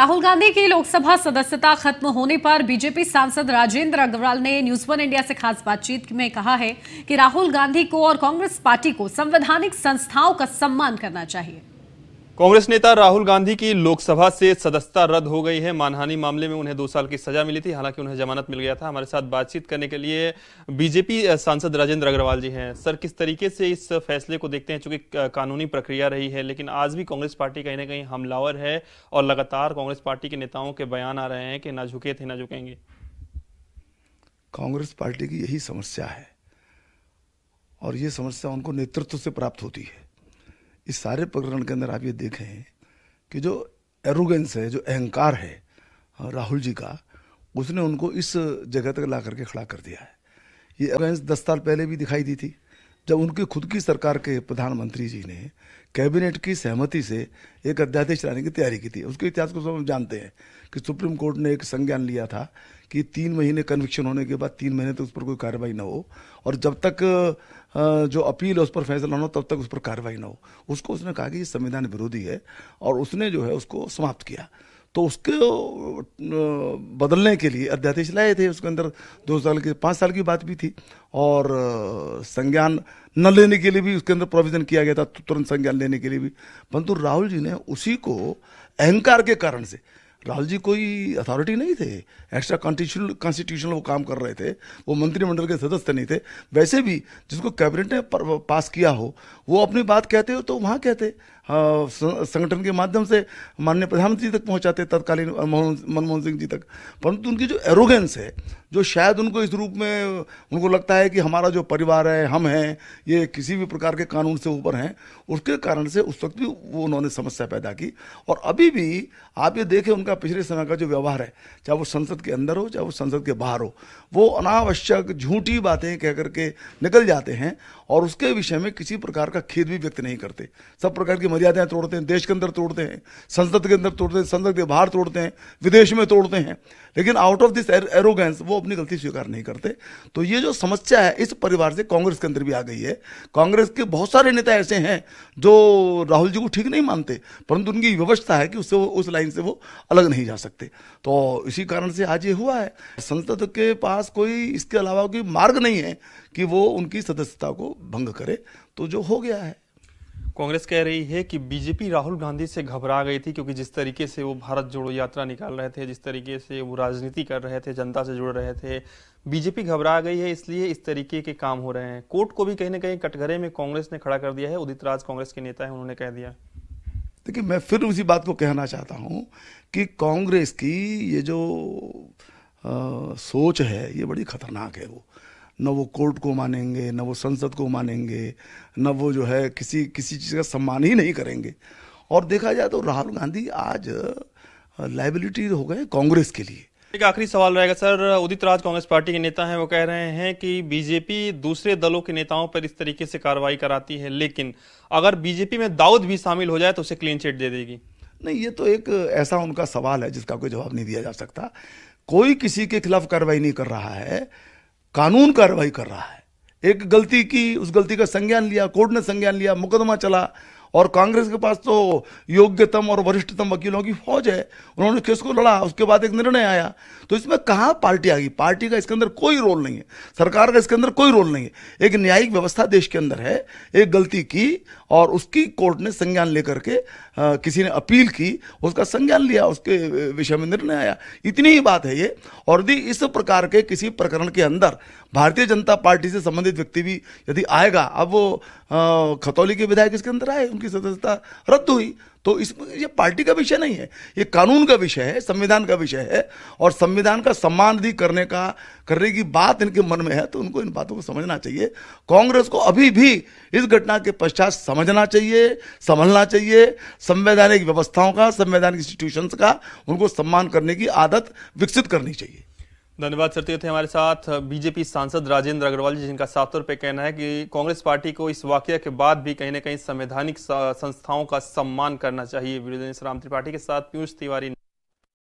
राहुल गांधी की लोकसभा सदस्यता खत्म होने पर बीजेपी सांसद राजेंद्र अग्रवाल ने न्यूज वन इंडिया से खास बातचीत में कहा है कि राहुल गांधी को और कांग्रेस पार्टी को संवैधानिक संस्थाओं का सम्मान करना चाहिए कांग्रेस नेता राहुल गांधी की लोकसभा से सदस्यता रद्द हो गई है मानहानि मामले में उन्हें दो साल की सजा मिली थी हालांकि उन्हें जमानत मिल गया था हमारे साथ बातचीत करने के लिए बीजेपी सांसद राजेंद्र अग्रवाल जी हैं सर किस तरीके से इस फैसले को देखते हैं चूंकि कानूनी प्रक्रिया रही है लेकिन आज भी कांग्रेस पार्टी कहीं ना कहीं हमलावर है और लगातार कांग्रेस पार्टी के नेताओं के बयान आ रहे हैं कि ना झुके थे ना झुकेंगे कांग्रेस पार्टी की यही समस्या है और ये समस्या उनको नेतृत्व से प्राप्त होती है इस सारे प्रकरण के अंदर आप ये देखें कि जो एरोगेंस है जो अहंकार है हाँ, राहुल जी का उसने उनको इस जगह तक ला करके खड़ा कर दिया है ये एरोगेंस दस साल पहले भी दिखाई दी थी जब उनकी खुद की सरकार के प्रधानमंत्री जी ने कैबिनेट की सहमति से एक अध्यादेश लाने की तैयारी की थी उसके इतिहास को सब हम जानते हैं कि सुप्रीम कोर्ट ने एक संज्ञान लिया था कि तीन महीने कन्विक्शन होने के बाद तीन महीने तक तो उस पर कोई कार्रवाई ना हो और जब तक जो अपील है उस पर फैसला ना हो तब तक उस पर कार्रवाई ना हो उसको उसने कहा कि ये संविधान विरोधी है और उसने जो है उसको समाप्त किया तो उसको बदलने के लिए अध्यादेश लाए थे उसके अंदर दो साल के पाँच साल की बात भी थी और संज्ञान न लेने के लिए भी उसके अंदर प्रोविजन किया गया था तो तुरंत संज्ञान लेने के लिए भी परंतु राहुल जी ने उसी को अहंकार के कारण से राहुल जी कोई अथॉरिटी नहीं थे एक्स्ट्रा कॉन्स्टिट्यूशन कॉन्स्टिट्यूशनल वो काम कर रहे थे वो मंत्रिमंडल के सदस्य नहीं थे वैसे भी जिसको कैबिनेट ने पास किया हो वो अपनी बात कहते हो तो वहाँ कहते संगठन के माध्यम से माननीय प्रधानमंत्री तक पहुंचाते तत्कालीन मनमोहन सिंह जी तक परंतु उनकी जो एरोगेंस है जो शायद उनको इस रूप में उनको लगता है कि हमारा जो परिवार है हम हैं ये किसी भी प्रकार के कानून से ऊपर हैं उसके कारण से उस वक्त भी वो उन्होंने समस्या पैदा की और अभी भी आप ये देखें उनका पिछले समय का जो व्यवहार है चाहे वो संसद के अंदर हो चाहे वो संसद के बाहर हो वो अनावश्यक झूठी बातें कह करके निकल जाते हैं और उसके विषय में किसी प्रकार का खेद भी व्यक्त नहीं करते सब प्रकार की मर्यादाएं तोड़ते हैं देश के अंदर तोड़ते हैं संसद के अंदर तोड़ते हैं संसद के बाहर तोड़ते हैं विदेश में तोड़ते हैं लेकिन आउट ऑफ दिस एरोगेंस वो अपनी गलती स्वीकार नहीं करते तो ये जो समस्या है इस परिवार से कांग्रेस के अंदर भी आ गई है कांग्रेस के बहुत सारे नेता ऐसे हैं जो राहुल जी को ठीक नहीं मानते परंतु उनकी व्यवस्था है कि उससे उस लाइन से वो अलग नहीं जा सकते तो इसी कारण से आज ये हुआ है संसद के पास कोई इसके अलावा कोई मार्ग नहीं है कि वो उनकी सदस्यता को भंग करे तो जो हो गया है कांग्रेस कह रही है कि बीजेपी राहुल गांधी से घबरा गई थी क्योंकि जिस तरीके से वो भारत जोड़ो यात्रा निकाल रहे थे जिस तरीके से वो राजनीति कर रहे थे जनता से जुड़ रहे थे बीजेपी घबरा गई है इसलिए इस तरीके के काम हो रहे हैं कोर्ट को भी कहीं ना कहीं कटघरे में कांग्रेस ने खड़ा कर दिया है उदित राज कांग्रेस के नेता है उन्होंने कह दिया देखिए मैं फिर उसी बात को कहना चाहता हूँ कि कांग्रेस की ये जो आ, सोच है ये बड़ी खतरनाक है वो न वो कोर्ट को मानेंगे न वो संसद को मानेंगे न वो जो है किसी किसी चीज़ का सम्मान ही नहीं करेंगे और देखा जाए तो राहुल गांधी आज लाइबिलिटी हो गए कांग्रेस के लिए एक आखिरी सवाल रहेगा सर उदित राज कांग्रेस पार्टी के नेता हैं वो कह रहे हैं कि बीजेपी दूसरे दलों के नेताओं पर इस तरीके से कार्रवाई कराती है लेकिन अगर बीजेपी में दाऊद भी शामिल हो जाए तो उसे क्लीन चिट दे देगी नहीं ये तो एक ऐसा उनका सवाल है जिसका कोई जवाब नहीं दिया जा सकता कोई किसी के खिलाफ कार्रवाई नहीं कर रहा है कानून कार्रवाई कर रहा है एक गलती की उस गलती का संज्ञान लिया कोर्ट ने संज्ञान लिया मुकदमा चला और कांग्रेस के पास तो योग्यतम और वरिष्ठतम वकीलों की फौज है उन्होंने केस को लड़ा उसके बाद एक निर्णय आया तो इसमें कहाँ पार्टी आ गई पार्टी का इसके अंदर कोई रोल नहीं है सरकार का इसके अंदर कोई रोल नहीं है एक न्यायिक व्यवस्था देश के अंदर है एक गलती की और उसकी कोर्ट ने संज्ञान लेकर के किसी ने अपील की उसका संज्ञान लिया उसके विषय में निर्णय आया इतनी ही बात है ये और यदि इस प्रकार के किसी प्रकरण के अंदर भारतीय जनता पार्टी से संबंधित व्यक्ति भी यदि आएगा अब वो खतौली के विधायक इसके अंदर आए उनकी सदस्यता रद्द हुई तो इस ये पार्टी का विषय नहीं है ये कानून का विषय है संविधान का विषय है और संविधान का सम्मान भी करने का करने की बात इनके मन में है तो उनको इन बातों को समझना चाहिए कांग्रेस को अभी भी इस घटना के पश्चात समझना चाहिए संभलना चाहिए संवैधानिक व्यवस्थाओं का संवैधानिक इंस्टीट्यूशन का उनको सम्मान करने की आदत विकसित करनी चाहिए धन्यवाद सर तो थे हमारे साथ बीजेपी सांसद राजेंद्र अग्रवाल जी जिनका साफ तौर पर कहना है कि कांग्रेस पार्टी को इस वाक्य के बाद भी कहीं ना कहीं संवैधानिक संस्थाओं का सम्मान करना चाहिए विरोधी राम त्रिपाठी के साथ पीयूष तिवारी